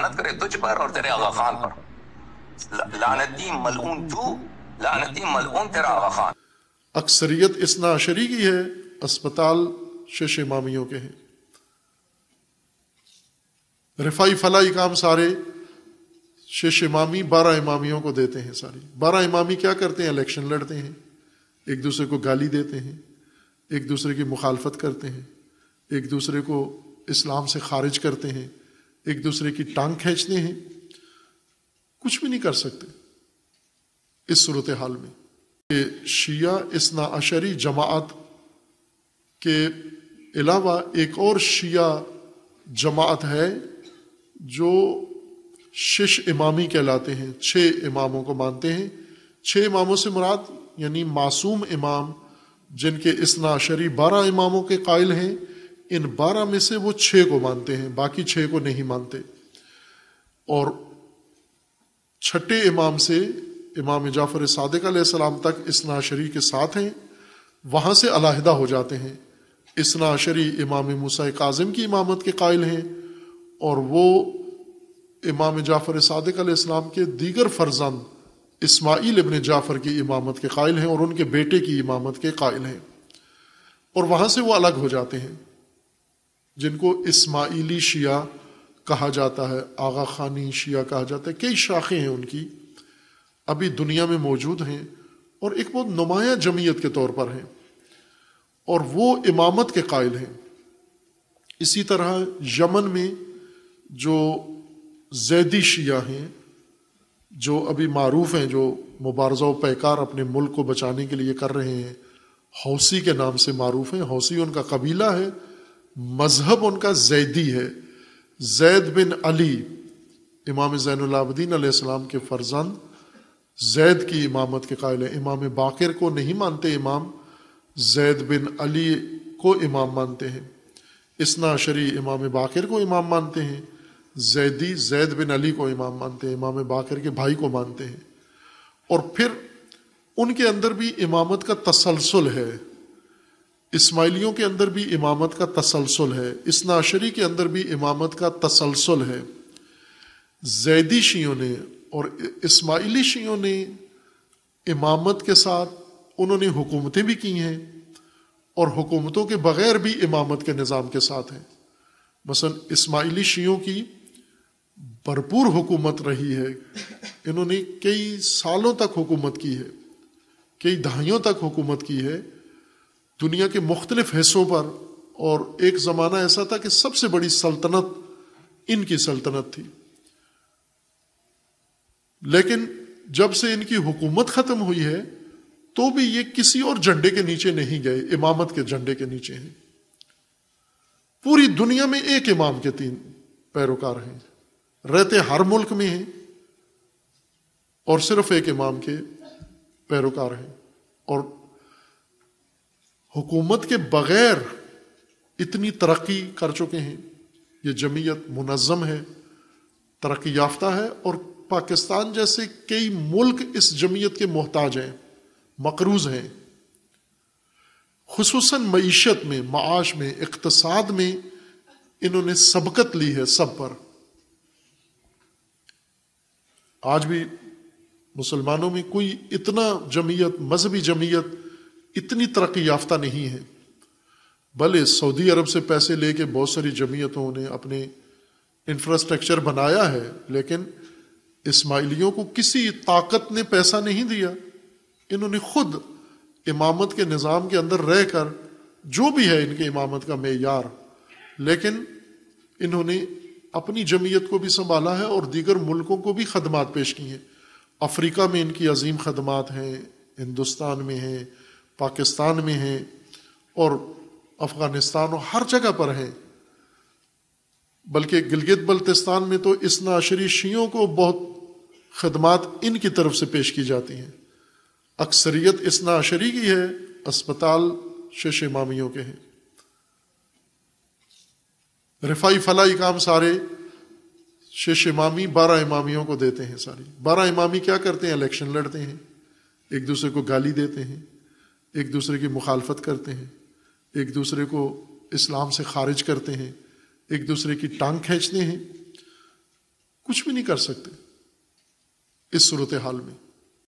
लानत करे तुझ पर और तेरे आगा खान पर लानती मलून तू लानती मलून तेरा आगा खान अक्सरियत इस नाशरी की है अस्पताल शशे इमामियों के हैं रिफाई फलाई काम सारे शेष इमामी बारह इमामियों को देते हैं सारी बारह इमामी क्या करते हैं इलेक्शन लड़ते हैं एक दूसरे को गाली देते हैं एक दूसरे की मुखालफत करते हैं एक दूसरे को इस्लाम से खारिज करते हैं एक दूसरे की टांग खींचने हैं कुछ भी नहीं कर सकते इस सूरत हाल में कि शिया इस नाअशरी जमात के अलावा एक और शिया जमात है जो शिश इमामी कहलाते हैं छः इमामों को मानते हैं छः इमामों से मुराद यानी मासूम इमाम जिनके इस नाशरी बारह इमामों के कायल हैं इन बारह में से वो छः को मानते हैं बाकी छः को नहीं मानते और छठे इमाम से इमाम जाफ़र सदक सलाम तक इसना शरी के साथ हैं वहाँ से अलाहदा हो जाते हैं इसनाशरी इमाम मूसा काजिम की इमामत के कायल हैं और वो इमाम जाफ़र सादिक इस्लाम के दीगर फर्जंद इस्माइल इबन जाफ़र की इमामत के कायल हैं और उनके बेटे की इमामत के कायल हैं और वहाँ से वो अलग हो जाते हैं जिनको इस्माइली शिया कहा जाता है आगा खानी शिया कहा जाता है कई शाखें हैं उनकी अभी दुनिया में मौजूद हैं और एक बहुत नुमाया जमीयत के तौर पर हैं और वो इमामत के कायल हैं इसी तरह यमन में जो जैदी शिया हैं जो अभी मारूफ़ हैं जो मुबारजा पैकार अपने मुल्क को बचाने के लिए कर रहे हैं हौसी के नाम से मारूफ हैं हौसी उनका कबीला है मजहब उनका जैदी है जैद बिन अली इमाम जैन ज़ैनलाबद्दीन आसमाम के फर्जंद जैद की इमामत के कायल है इमाम बाकर को नहीं मानते इमाम जैद बिन अली को इमाम मानते हैं इसना शरी इमाम बाकर को इमाम मानते हैं जैदी जैद बिन अली को इमाम मानते हैं इमाम बाकर के भाई को मानते हैं और फिर उनके अंदर भी इमामत का तसलसल है इसमाइलियों के अंदर भी इमामत का तसलसल है इस नाशरी के अंदर भी इमामत का तसलसल है जैदी शियों ने और इसमाइली शियों ने इमामत के साथ उन्होंने हुकूमतें भी की हैं और हुकूमतों के बग़ैर भी इमामत के निज़ाम के साथ हैं मसन इसमाइली शियों की भरपूर हुकूमत रही है इन्होंने कई सालों तक हुकूमत की है कई दहाइयों तक हुकूमत की है दुनिया के मुख्तलिफ हिस्सों पर और एक ज़माना ऐसा था कि सबसे बड़ी सल्तनत इनकी सल्तनत थी लेकिन जब से इनकी हुकूमत ख़त्म हुई है तो भी ये किसी और झंडे के नीचे नहीं गए इमामत के झंडे के नीचे हैं पूरी दुनिया में एक इमाम के तीन पैरोकार हैं रहते हर मुल्क में हैं और सिर्फ एक इमाम के पैरोकार हैं और हुकूमत के बगैर इतनी तरक्की कर चुके हैं ये जमीयत मुनज़म है तरक्की याफ्ता है और पाकिस्तान जैसे कई मुल्क इस जमीयत के मोहताज हैं मकरूज हैं खसूस मीशत में माश में इकतसाद में इन्होंने सबकत ली है सब पर आज भी मुसलमानों में कोई इतना जमीयत मजहबी जमीयत इतनी तरक्की याफ्ता नहीं है भले सऊदी अरब से पैसे लेके बहुत सारी जमीयतों ने अपने इंफ्रास्ट्रक्चर बनाया है लेकिन इस्माइलियों को किसी ताकत ने पैसा नहीं दिया इन्होंने खुद इमामत के निज़ाम के अंदर रह कर जो भी है इनके इमामत का मैार लेकिन इन्होंने अपनी जमीयत को भी संभाला है और दीगर मुल्कों को भी खदमात पेश की हैं अफ्रीका में इनकी अजीम खदमात हैं हिंदुस्तान में हैं पाकिस्तान में हैं और अफ़गानिस्तान और हर जगह पर हैं बल्कि गिलगित बल्तिस्तान में तो इस नाशरी शियों को बहुत खदमात इनकी तरफ से पेश की जाती हैं अक्सरियत इस नाशरी की है अस्पताल शेष मामियों के हैं रिफाई फलाई काम सारे शेष इमामी बारह इमामियों को देते हैं सारी बारह इमामी क्या करते हैं इलेक्शन लड़ते हैं एक दूसरे को गाली देते हैं एक दूसरे की मुखालफत करते हैं एक दूसरे को इस्लाम से खारिज करते हैं एक दूसरे की टांग खींचते हैं कुछ भी नहीं कर सकते इस सूरत हाल में